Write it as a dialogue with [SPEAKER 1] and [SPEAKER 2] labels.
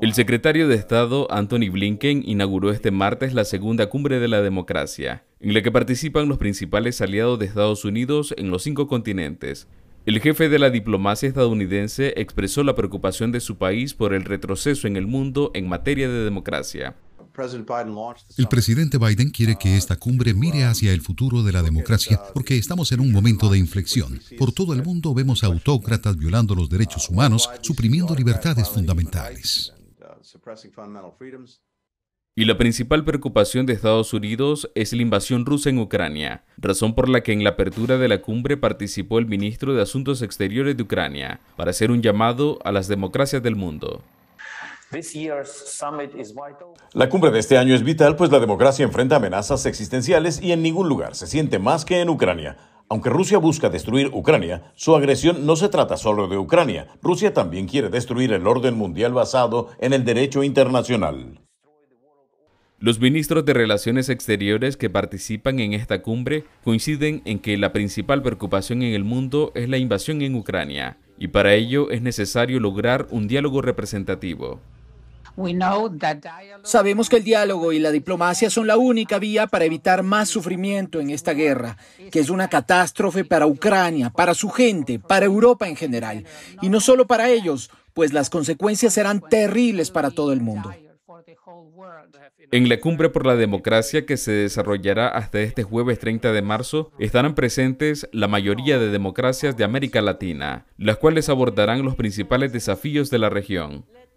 [SPEAKER 1] El secretario de Estado Anthony Blinken inauguró este martes la segunda cumbre de la democracia, en la que participan los principales aliados de Estados Unidos en los cinco continentes. El jefe de la diplomacia estadounidense expresó la preocupación de su país por el retroceso en el mundo en materia de democracia. El presidente Biden quiere que uh, esta cumbre mire hacia el futuro de la democracia uh, porque estamos en un momento de inflexión. Por todo el mundo vemos autócratas violando los derechos humanos, suprimiendo libertades
[SPEAKER 2] fundamentales. Uh,
[SPEAKER 1] y la principal preocupación de Estados Unidos es la invasión rusa en Ucrania, razón por la que en la apertura de la cumbre participó el ministro de Asuntos Exteriores de Ucrania, para hacer un llamado a las democracias del mundo.
[SPEAKER 2] La cumbre de este año es vital, pues la democracia enfrenta amenazas existenciales y en ningún lugar se siente más que en Ucrania. Aunque Rusia busca destruir Ucrania, su agresión no se trata solo de Ucrania. Rusia también quiere destruir el orden mundial basado en el derecho internacional.
[SPEAKER 1] Los ministros de Relaciones Exteriores que participan en esta cumbre coinciden en que la principal preocupación en el mundo es la invasión en Ucrania, y para ello es necesario lograr un diálogo representativo.
[SPEAKER 3] Sabemos que el diálogo y la diplomacia son la única vía para evitar más sufrimiento en esta guerra, que es una catástrofe para Ucrania, para su gente, para Europa en general, y no solo para ellos, pues las consecuencias serán terribles para todo el mundo.
[SPEAKER 1] En la cumbre por la democracia que se desarrollará hasta este jueves 30 de marzo, estarán presentes la mayoría de democracias de América Latina, las cuales abordarán los principales desafíos de la región.